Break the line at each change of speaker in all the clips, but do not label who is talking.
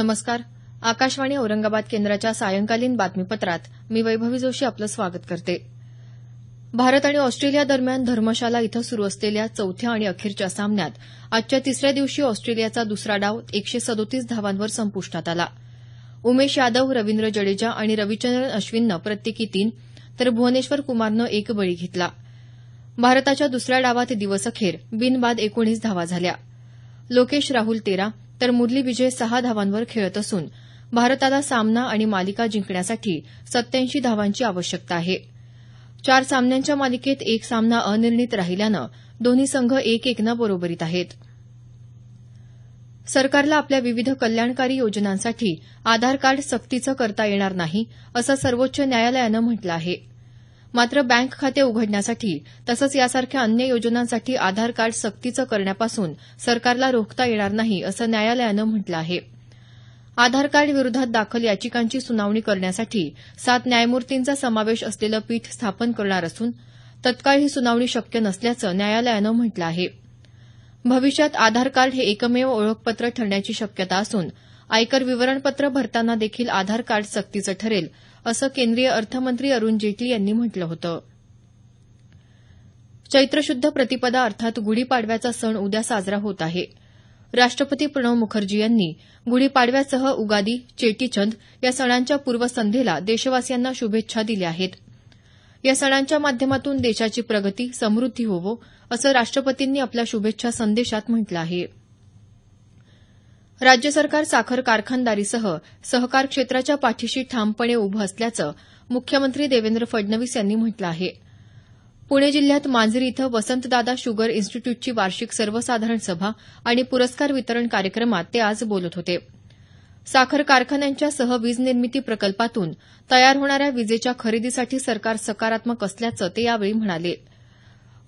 नमस्कार आकाशवाणी औरंगाबाद केंद्राच्या सायंकालीन बातमीपत्रात मी वैभवी जोशी आपलं स्वागत करते भारत आणि ऑस्ट्रेलिया दरम्यान धर्मशाला इथं सुरु असलेल्या चौथ्या आणि अखेरच्या सामन्यात आजच्या तिसऱ्या दिवशी ऑस्ट्रेलियाचा दुसरा डाव एकशे सदोतीस धावांवर संपुष्टात आला उमेश यादव रवींद्र जडेजा आणि रविचंद्रन अश्विननं प्रत्येकी तीन तर भुवनेश्वर कुमारनं एक बळी घेतला भारताच्या दुसऱ्या डावात दिवसअखेर बिनबाद एकोणीस धावा झाल्या लोकेश राहुल तेरा तर मुरली विजय सहा धावांवर खेळत असून भारताला सामना आणि मालिका जिंकण्यासाठी सत्याऐंशी धावांची आवश्यकता आहे चार सामन्यांच्या मालिकेत एक सामना अनिर्णित राहिल्यानं दोन्ही संघ एक एकनं बरोबरीत आहेत सरकारला आपल्या विविध कल्याणकारी योजनांसाठी आधार कार्ड सक्तीचं करता येणार नाही असं सर्वोच्च न्यायालयानं म्हटलं आहा मात्र बँक खाते उघडण्यासाठी तसंच यासारख्या अन्य योजनांसाठी आधार कार्ड सक्तीचं करण्यापासून सरकारला रोखता येणार नाही असं न्यायालयानं म्हटलं आहे आधार कार्ड विरोधात दाखल याचिकांची सुनावणी करण्यासाठी सात न्यायमूर्तींचा समावेश असलेलं पीठ स्थापन करणार असून तत्काळ ही सुनावणी शक्य नसल्याचं न्यायालयानं म्हटलं आहे भविष्यात आधार कार्ड हे एकमेव ओळखपत्र ठरण्याची शक्यता असून आयकर विवरणपत्र भरताना देखील आधार कार्ड सक्तीचं ठरेल असं केंद्रीय अर्थमंत्री अरुण जेटली यांनी म्हटलं होतं चैत्रशुद्ध प्रतिपदा अर्थात गुढीपाडव्याचा सण उद्या साजरा होत आहे राष्ट्रपती प्रणव मुखर्जी यांनी गुढीपाडव्यासह उगादी चेटीचंद या सणांच्या पूर्वसंध्येला देशवासियांना शुभेच्छा दिल्या आहेत या सणांच्या माध्यमातून देशाची प्रगती समृद्धी होवो असं राष्ट्रपतींनी आपल्या शुभेच्छा संदेशात म्हटलं आहा राज्य सरकार साखर कारखानदारीसह सहकार क्षेत्राच्या पाठीशी ठामपणे उभं असल्याचं मुख्यमंत्री देवेंद्र फडणवीस यांनी म्हटलं आहे पुणे जिल्ह्यात मांजरी इथं वसंतदादा शुगर इन्स्टिट्यूटची वार्षिक सर्वसाधारण सभा आणि पुरस्कार वितरण कार्यक्रमात ते आज बोलत होते साखर कारखान्यांच्या सह वीज निर्मिती प्रकल्पातून तयार होणाऱ्या विजेच्या खरेदीसाठी सरकार सकारात्मक असल्याचं ते यावेळी म्हणाले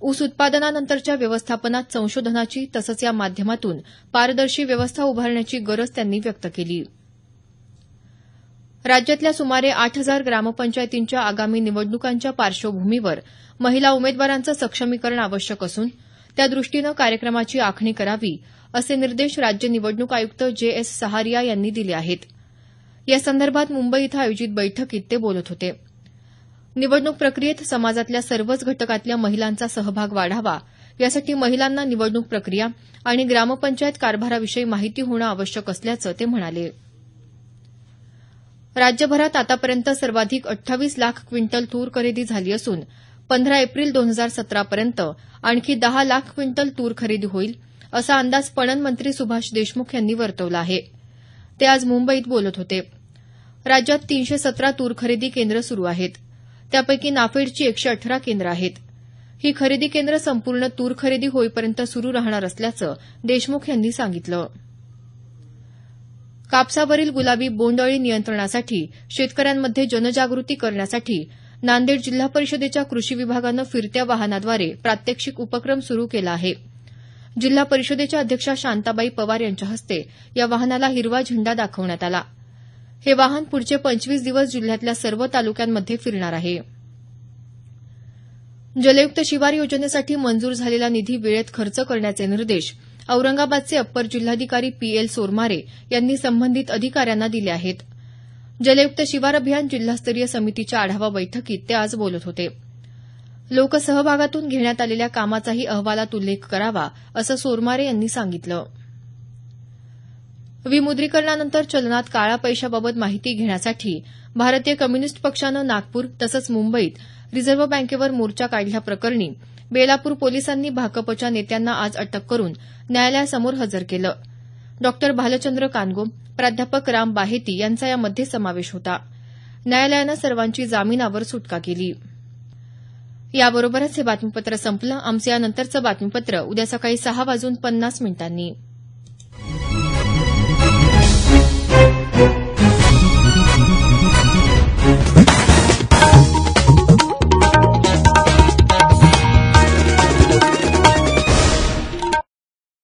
ऊस उत्पादनानंतरच्या व्यवस्थापनात संशोधनाची तसंच या माध्यमातून पारदर्शी व्यवस्था उभारण्याची गरज त्यांनी व्यक्त केली राज्यातल्या सुमारे आठ हजार ग्रामपंचायतींच्या आगामी निवडणुकांच्या पार्श्वभूमीवर महिला उमेदवारांचं सक्षमीकरण आवश्यक असून त्यादृष्टीनं कार्यक्रमाची आखणी करावी असे निर्देश राज्य निवडणूक आयुक्त जे एस सहारिया यांनी दिले आहेत यासंदर्भात मुंबई इथं आयोजित बैठकीत ते बोलत होते निवडणूक प्रक्रियेत समाजातल्या सर्वच घटकातल्या महिलांचा सहभाग वाढावा यासाठी महिलांना निवडणूक प्रक्रिया आणि ग्रामपंचायत कारभाराविषयी माहिती होणं आवश्यक असल्याचं ते म्हणाले राज्यभरात आतापर्यंत सर्वाधिक अठ्ठावीस लाख क्विंटल तूर खरेदी झाली असून पंधरा एप्रिल दोन हजार सतरापर्यंत आणखी दहा लाख क्विंटल तूर खरेदी होईल असा अंदाज पणन मंत्री सुभाष देशमुख यांनी वर्तवला आहे ते आज मुंबईत बोलत होते राज्यात तीनशे सतरा तूर खरेदी केंद्र सुरू आहेत त्यापैकी नाफेडची एकशे अठरा केंद्र आहेत ही खरेदी केंद्र संपूर्ण तूर खरेदी होईपर्यंत सुरू राहणार असल्याचं देशमुख यांनी सांगितलं कापसावरील गुलाबी बोंडअळी नियंत्रणासाठी शेतकऱ्यांमध्ये जनजागृती करण्यासाठी नांदेड जिल्हा परिषदेच्या कृषी विभागानं फिरत्या वाहनाद्वारे प्रात्यक्षिक उपक्रम सुरू केला आहे जिल्हा परिषदेच्या अध्यक्षा शांताबाई पवार यांच्या हस्ते या वाहनाला हिरवा झेंडा दाखवण्यात आला हे वाहन पुढचे पंचवीस दिवस जिल्ह्यातल्या सर्व तालुक्यांमध्ये फिरणार आहे जलयुक्त शिवार योजनेसाठी मंजूर झालेला निधी वेळेत खर्च करण्याचे निर्देश औरंगाबादचे अप्पर जिल्हाधिकारी पी एल सोरमारे यांनी संबंधित अधिकाऱ्यांना दिले आहेत जलयुक्त शिवार अभियान जिल्हास्तरीय समितीच्या आढावा बैठकीत ते आज बोलत होते लोकसहभागातून घेण्यात आलेल्या कामाचाही अहवालात उल्लेख करावा असं सोरमारे यांनी सांगितलं विमुद्रीकरणानंतर चलनात काळा पैशाबाबत माहिती घेण्यासाठी भारतीय कम्युनिस्ट पक्षानं नागपूर तसंच मुंबईत रिझर्व्ह बँकेवर मोर्चा काढल्याप्रकरणी बेलापूर पोलिसांनी भाकपच्या नेत्यांना आज अटक करून न्यायालयासमोर हजर केलं डॉ भालचंद्र कानगो प्राध्यापक राम बाहेती यांचा यामध्ये समावेश होता न्यायालयानं सर्वांची जामिनावर सुटका केली याबरोबरच हे बातमीपत्र संपलं आमचं यानंतरचं बातमीपत्र उद्या सकाळी सहा वाजून पन्नास मिनिटांनी